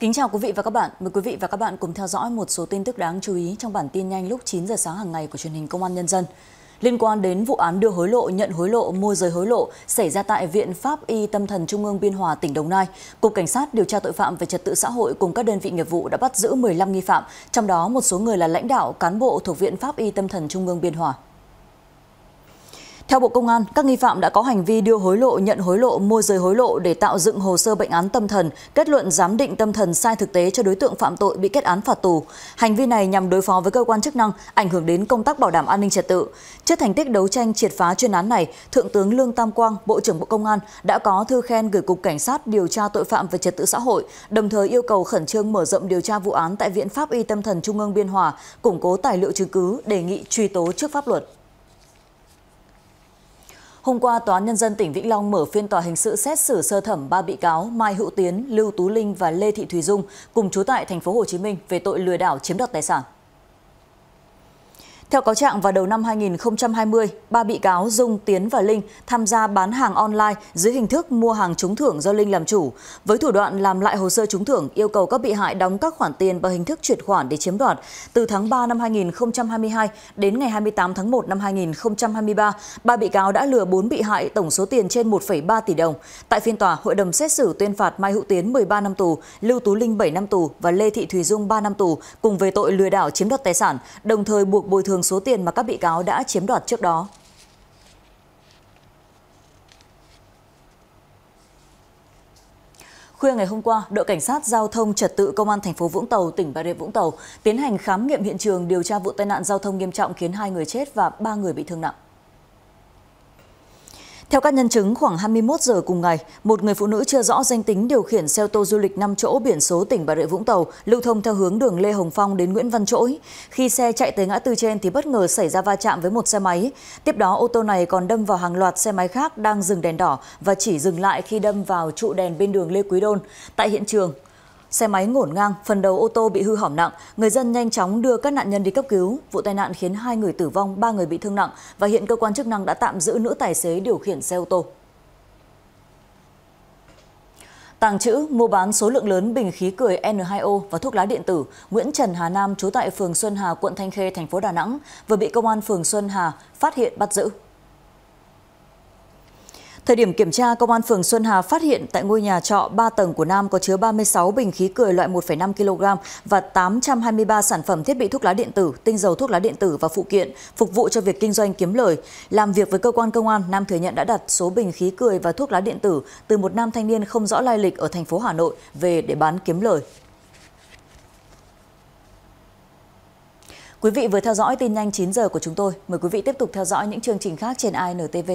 Kính chào quý vị và các bạn. Mời quý vị và các bạn cùng theo dõi một số tin tức đáng chú ý trong bản tin nhanh lúc 9 giờ sáng hàng ngày của truyền hình Công an Nhân dân. Liên quan đến vụ án đưa hối lộ, nhận hối lộ, môi giới hối lộ xảy ra tại Viện Pháp Y Tâm thần Trung ương Biên Hòa, tỉnh Đồng Nai, Cục Cảnh sát điều tra tội phạm về trật tự xã hội cùng các đơn vị nghiệp vụ đã bắt giữ 15 nghi phạm, trong đó một số người là lãnh đạo, cán bộ thuộc Viện Pháp Y Tâm thần Trung ương Biên Hòa. Theo Bộ Công an, các nghi phạm đã có hành vi đưa hối lộ, nhận hối lộ, môi rời hối lộ để tạo dựng hồ sơ bệnh án tâm thần, kết luận giám định tâm thần sai thực tế cho đối tượng phạm tội bị kết án phạt tù. Hành vi này nhằm đối phó với cơ quan chức năng, ảnh hưởng đến công tác bảo đảm an ninh trật tự. Trước thành tích đấu tranh triệt phá chuyên án này, Thượng tướng Lương Tam Quang, Bộ trưởng Bộ Công an đã có thư khen gửi cục cảnh sát điều tra tội phạm về trật tự xã hội, đồng thời yêu cầu khẩn trương mở rộng điều tra vụ án tại Viện Pháp y Tâm thần Trung ương Biên Hòa, củng cố tài liệu chứng cứ, đề nghị truy tố trước pháp luật. Hôm qua, Tòa án Nhân dân tỉnh Vĩnh Long mở phiên tòa hình sự xét xử sơ thẩm ba bị cáo Mai Hữu Tiến, Lưu Tú Linh và Lê Thị Thùy Dung cùng trú tại thành phố Hồ Chí Minh về tội lừa đảo chiếm đoạt tài sản. Theo cáo trạng vào đầu năm 2020, ba bị cáo Dung, Tiến và Linh tham gia bán hàng online dưới hình thức mua hàng trúng thưởng do Linh làm chủ, với thủ đoạn làm lại hồ sơ trúng thưởng yêu cầu các bị hại đóng các khoản tiền bằng hình thức chuyển khoản để chiếm đoạt. Từ tháng 3 năm 2022 đến ngày 28 tháng 1 năm 2023, ba bị cáo đã lừa bốn bị hại tổng số tiền trên 1,3 tỷ đồng. Tại phiên tòa, hội đồng xét xử tuyên phạt Mai Hữu Tiến 13 năm tù, Lưu Tú Linh 7 năm tù và Lê Thị Thùy Dung 3 năm tù cùng về tội lừa đảo chiếm đoạt tài sản, đồng thời buộc bồi thường số tiền mà các bị cáo đã chiếm đoạt trước đó Khuya ngày hôm qua, đội cảnh sát giao thông trật tự công an thành phố Vũng Tàu, tỉnh Bà Rịa Vũng Tàu tiến hành khám nghiệm hiện trường điều tra vụ tai nạn giao thông nghiêm trọng khiến hai người chết và ba người bị thương nặng. Theo các nhân chứng, khoảng 21 giờ cùng ngày, một người phụ nữ chưa rõ danh tính điều khiển xe ô tô du lịch 5 chỗ biển số tỉnh Bà Rịa Vũng Tàu lưu thông theo hướng đường Lê Hồng Phong đến Nguyễn Văn Trỗi. Khi xe chạy tới ngã tư trên thì bất ngờ xảy ra va chạm với một xe máy. Tiếp đó ô tô này còn đâm vào hàng loạt xe máy khác đang dừng đèn đỏ và chỉ dừng lại khi đâm vào trụ đèn bên đường Lê Quý Đôn. Tại hiện trường, xe máy ngổn ngang phần đầu ô tô bị hư hỏng nặng người dân nhanh chóng đưa các nạn nhân đi cấp cứu vụ tai nạn khiến hai người tử vong ba người bị thương nặng và hiện cơ quan chức năng đã tạm giữ nữ tài xế điều khiển xe ô tô Tàng trữ, mua bán số lượng lớn bình khí cười N2O và thuốc lá điện tử, Nguyễn Trần Hà Nam trú tại phường Xuân Hà, quận Thanh Khê, thành phố Đà Nẵng vừa bị công an phường Xuân Hà phát hiện bắt giữ. Thời điểm kiểm tra, công an phường Xuân Hà phát hiện tại ngôi nhà trọ 3 tầng của Nam có chứa 36 bình khí cười loại 1,5 kg và 823 sản phẩm thiết bị thuốc lá điện tử, tinh dầu thuốc lá điện tử và phụ kiện phục vụ cho việc kinh doanh kiếm lời. Làm việc với cơ quan công an, Nam thừa nhận đã đặt số bình khí cười và thuốc lá điện tử từ một nam thanh niên không rõ lai lịch ở thành phố Hà Nội về để bán kiếm lời. Quý vị vừa theo dõi tin nhanh 9 giờ của chúng tôi. Mời quý vị tiếp tục theo dõi những chương trình khác trên INTV.